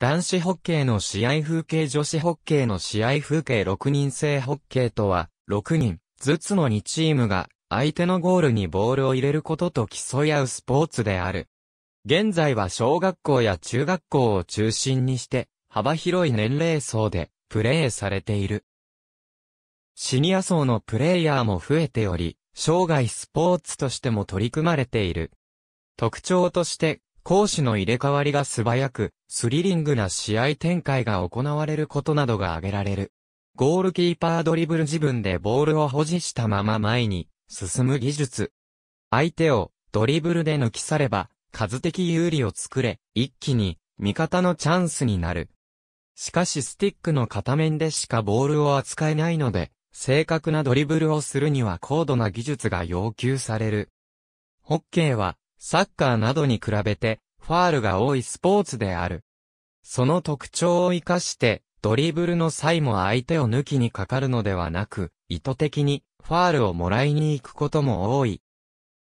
男子ホッケーの試合風景女子ホッケーの試合風景6人制ホッケーとは、6人ずつの2チームが相手のゴールにボールを入れることと競い合うスポーツである。現在は小学校や中学校を中心にして、幅広い年齢層でプレーされている。シニア層のプレイヤーも増えており、生涯スポーツとしても取り組まれている。特徴として、攻守の入れ替わりが素早く、スリリングな試合展開が行われることなどが挙げられる。ゴールキーパードリブル自分でボールを保持したまま前に進む技術。相手をドリブルで抜き去れば、数的有利を作れ、一気に味方のチャンスになる。しかしスティックの片面でしかボールを扱えないので、正確なドリブルをするには高度な技術が要求される。ホッケーはサッカーなどに比べて、ファールが多いスポーツである。その特徴を活かして、ドリブルの際も相手を抜きにかかるのではなく、意図的にファールをもらいに行くことも多い。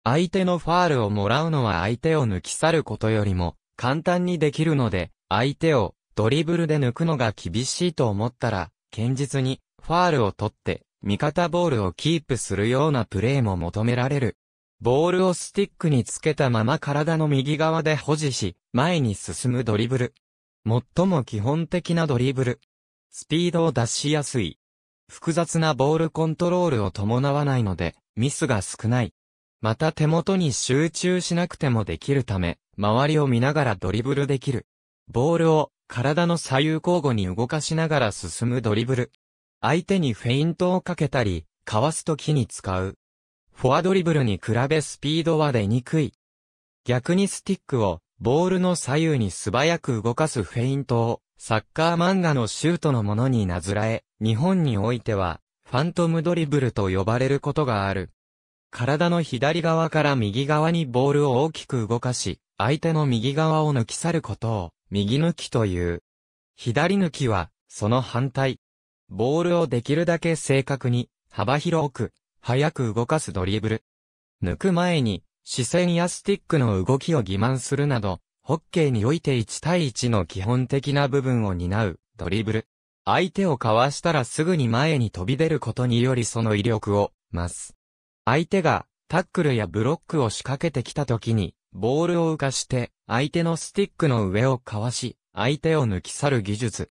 相手のファールをもらうのは相手を抜き去ることよりも簡単にできるので、相手をドリブルで抜くのが厳しいと思ったら、堅実にファールを取って味方ボールをキープするようなプレーも求められる。ボールをスティックにつけたまま体の右側で保持し、前に進むドリブル。最も基本的なドリブル。スピードを出しやすい。複雑なボールコントロールを伴わないので、ミスが少ない。また手元に集中しなくてもできるため、周りを見ながらドリブルできる。ボールを体の左右交互に動かしながら進むドリブル。相手にフェイントをかけたり、かわすときに使う。フォアドリブルに比べスピードは出にくい。逆にスティックをボールの左右に素早く動かすフェイントをサッカー漫画のシュートのものになずらえ、日本においてはファントムドリブルと呼ばれることがある。体の左側から右側にボールを大きく動かし、相手の右側を抜き去ることを右抜きという。左抜きはその反対。ボールをできるだけ正確に幅広く早く動かすドリブル。抜く前に、視線やスティックの動きを欺瞞するなど、ホッケーにおいて1対1の基本的な部分を担うドリブル。相手をかわしたらすぐに前に飛び出ることによりその威力を増す。相手がタックルやブロックを仕掛けてきた時に、ボールを浮かして相手のスティックの上をかわし、相手を抜き去る技術。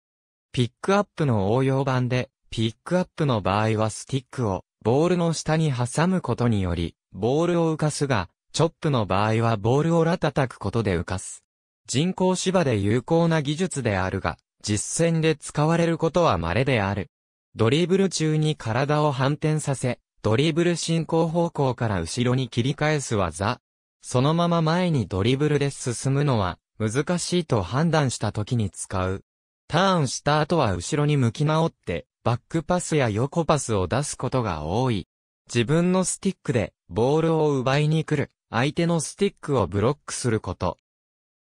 ピックアップの応用版で、ピックアップの場合はスティックをボールの下に挟むことにより、ボールを浮かすが、チョップの場合はボールをら叩くことで浮かす。人工芝で有効な技術であるが、実戦で使われることは稀である。ドリブル中に体を反転させ、ドリブル進行方向から後ろに切り返す技。そのまま前にドリブルで進むのは、難しいと判断した時に使う。ターンした後は後ろに向き直って、バックパスや横パスを出すことが多い。自分のスティックでボールを奪いに来る相手のスティックをブロックすること。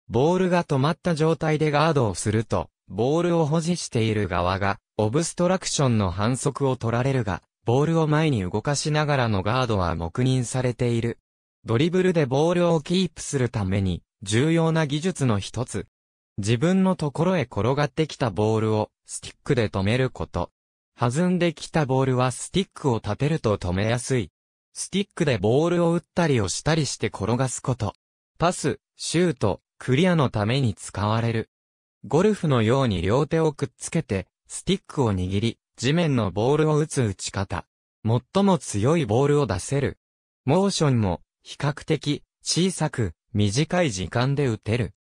ボールが止まった状態でガードをすると、ボールを保持している側が、オブストラクションの反則を取られるが、ボールを前に動かしながらのガードは黙認されている。ドリブルでボールをキープするために、重要な技術の一つ。自分のところへ転がってきたボールを、スティックで止めること。弾んできたボールはスティックを立てると止めやすい。スティックでボールを打ったりをしたりして転がすこと。パス、シュート、クリアのために使われる。ゴルフのように両手をくっつけて、スティックを握り、地面のボールを打つ打ち方。最も強いボールを出せる。モーションも、比較的、小さく、短い時間で打てる。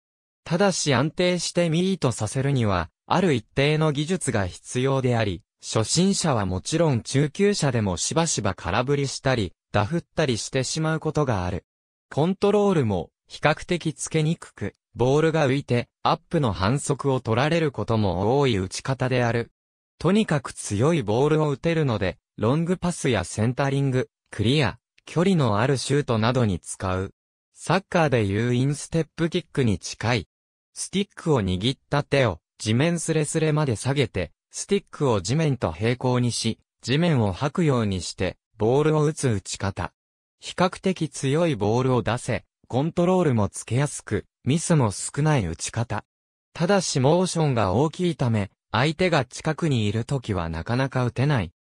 ただし安定してミートさせるには、ある一定の技術が必要であり、初心者はもちろん中級者でもしばしば空振りしたり、ダフったりしてしまうことがある。コントロールも比較的つけにくく、ボールが浮いてアップの反則を取られることも多い打ち方である。とにかく強いボールを打てるので、ロングパスやセンタリング、クリア、距離のあるシュートなどに使う。サッカーでいうインステップキックに近い。スティックを握った手を地面すれすれまで下げて、スティックを地面と平行にし、地面を吐くようにして、ボールを打つ打ち方。比較的強いボールを出せ、コントロールもつけやすく、ミスも少ない打ち方。ただしモーションが大きいため、相手が近くにいる時はなかなか打てない。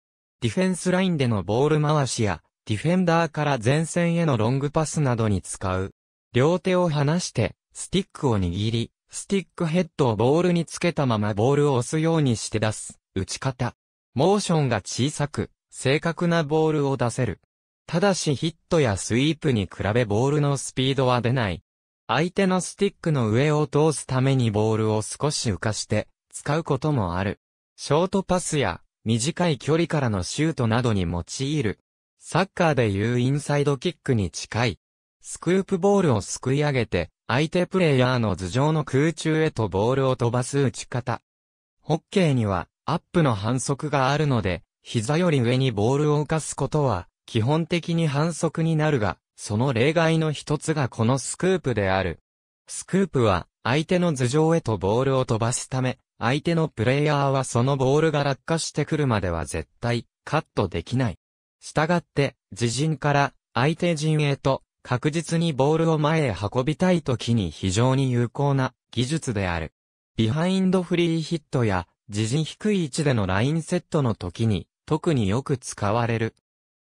ディフェンスラインでのボール回しや、ディフェンダーから前線へのロングパスなどに使う。両手を離して、スティックを握り、スティックヘッドをボールにつけたままボールを押すようにして出す、打ち方。モーションが小さく、正確なボールを出せる。ただしヒットやスイープに比べボールのスピードは出ない。相手のスティックの上を通すためにボールを少し浮かして使うこともある。ショートパスや短い距離からのシュートなどに用いる。サッカーでいうインサイドキックに近いスクープボールをすくい上げて、相手プレイヤーの頭上の空中へとボールを飛ばす打ち方。ホッケーには、アップの反則があるので、膝より上にボールを浮かすことは、基本的に反則になるが、その例外の一つがこのスクープである。スクープは、相手の頭上へとボールを飛ばすため、相手のプレイヤーはそのボールが落下してくるまでは絶対、カットできない。したがって、自陣から、相手陣へと、確実にボールを前へ運びたい時に非常に有効な技術である。ビハインドフリーヒットや自陣低い位置でのラインセットの時に特によく使われる。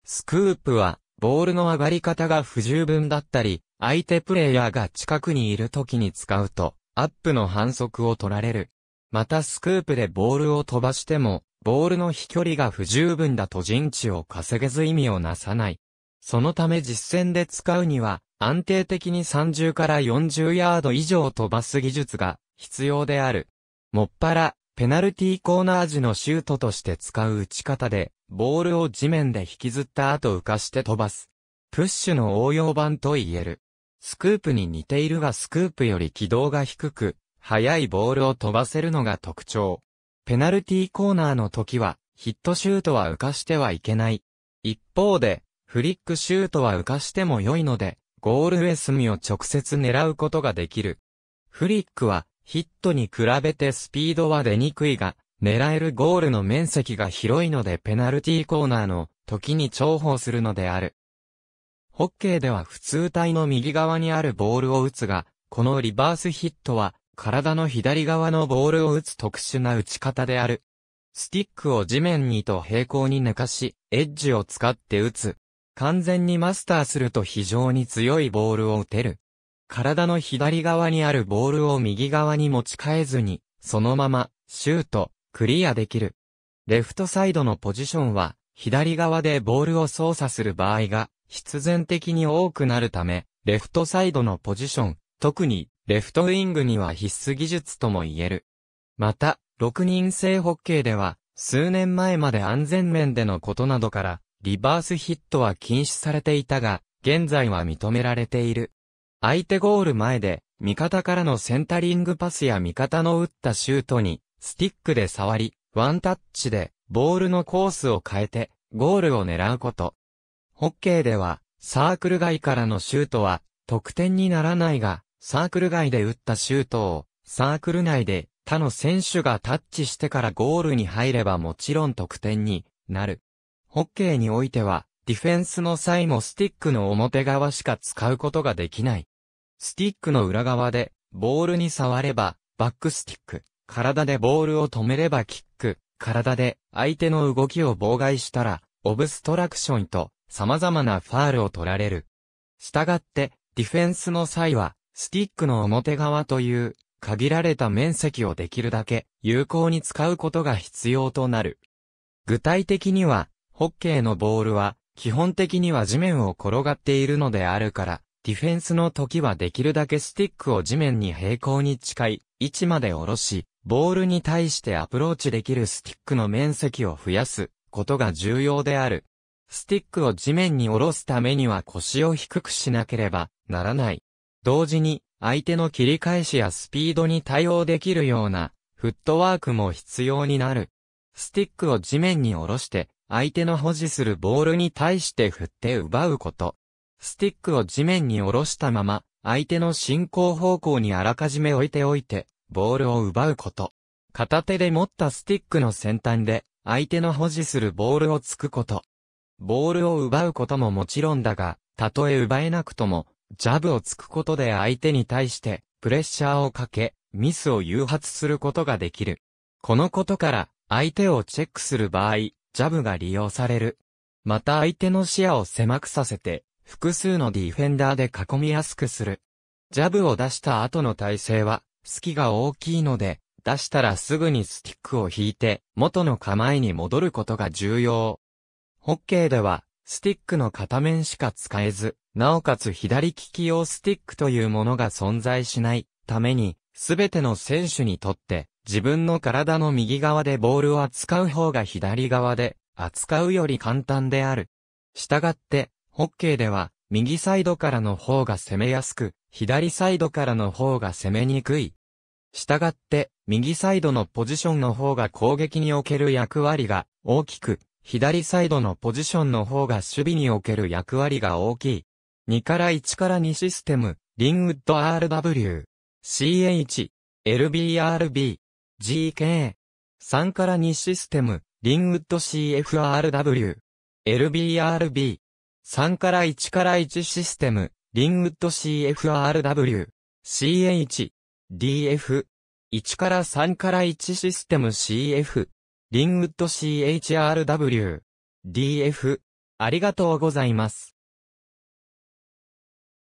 スクープはボールの上がり方が不十分だったり、相手プレイヤーが近くにいる時に使うとアップの反則を取られる。またスクープでボールを飛ばしても、ボールの飛距離が不十分だと陣地を稼げず意味をなさない。そのため実戦で使うには、安定的に30から40ヤード以上飛ばす技術が必要である。もっぱら、ペナルティーコーナー時のシュートとして使う打ち方で、ボールを地面で引きずった後浮かして飛ばす。プッシュの応用版と言える。スクープに似ているがスクープより軌道が低く、速いボールを飛ばせるのが特徴。ペナルティーコーナーの時は、ヒットシュートは浮かしてはいけない。一方で、フリックシュートは浮かしても良いので、ゴール上隅を直接狙うことができる。フリックは、ヒットに比べてスピードは出にくいが、狙えるゴールの面積が広いのでペナルティーコーナーの時に重宝するのである。ホッケーでは普通体の右側にあるボールを打つが、このリバースヒットは体の左側のボールを打つ特殊な打ち方である。スティックを地面にと平行に寝かし、エッジを使って打つ。完全にマスターすると非常に強いボールを打てる。体の左側にあるボールを右側に持ち替えずに、そのまま、シュート、クリアできる。レフトサイドのポジションは、左側でボールを操作する場合が、必然的に多くなるため、レフトサイドのポジション、特に、レフトウィングには必須技術とも言える。また、6人制ホッケーでは、数年前まで安全面でのことなどから、リバースヒットは禁止されていたが、現在は認められている。相手ゴール前で、味方からのセンタリングパスや味方の打ったシュートに、スティックで触り、ワンタッチで、ボールのコースを変えて、ゴールを狙うこと。ホッケーでは、サークル外からのシュートは、得点にならないが、サークル外で打ったシュートを、サークル内で、他の選手がタッチしてからゴールに入ればもちろん得点になる。ホッケーにおいては、ディフェンスの際もスティックの表側しか使うことができない。スティックの裏側で、ボールに触れば、バックスティック、体でボールを止めればキック、体で相手の動きを妨害したら、オブストラクションと様々なファールを取られる。したがって、ディフェンスの際は、スティックの表側という限られた面積をできるだけ有効に使うことが必要となる。具体的には、ホッケーのボールは、基本的には地面を転がっているのであるから、ディフェンスの時はできるだけスティックを地面に平行に近い位置まで下ろし、ボールに対してアプローチできるスティックの面積を増やすことが重要である。スティックを地面に下ろすためには腰を低くしなければならない。同時に、相手の切り返しやスピードに対応できるような、フットワークも必要になる。スティックを地面に下ろして、相手の保持するボールに対して振って奪うこと。スティックを地面に下ろしたまま、相手の進行方向にあらかじめ置いておいて、ボールを奪うこと。片手で持ったスティックの先端で、相手の保持するボールを突くこと。ボールを奪うことももちろんだが、たとえ奪えなくとも、ジャブを突くことで相手に対して、プレッシャーをかけ、ミスを誘発することができる。このことから、相手をチェックする場合、ジャブが利用される。また相手の視野を狭くさせて、複数のディフェンダーで囲みやすくする。ジャブを出した後の体勢は、隙が大きいので、出したらすぐにスティックを引いて、元の構えに戻ることが重要。ホッケーでは、スティックの片面しか使えず、なおかつ左利き用スティックというものが存在しないために、すべての選手にとって自分の体の右側でボールを扱う方が左側で、扱うより簡単である。したがって、ホッケーでは、右サイドからの方が攻めやすく、左サイドからの方が攻めにくい。したがって、右サイドのポジションの方が攻撃における役割が大きく、左サイドのポジションの方が守備における役割が大きい。2から1から2システム、リンウッド RW、CH、LBRB、GK。3から2システム、リンウッド CFRW。LBRB。3から1から1システム、リンウッド CFRW。CH。DF。1から3から1システム CF。リンウッド CHRW。DF。ありがとうございます。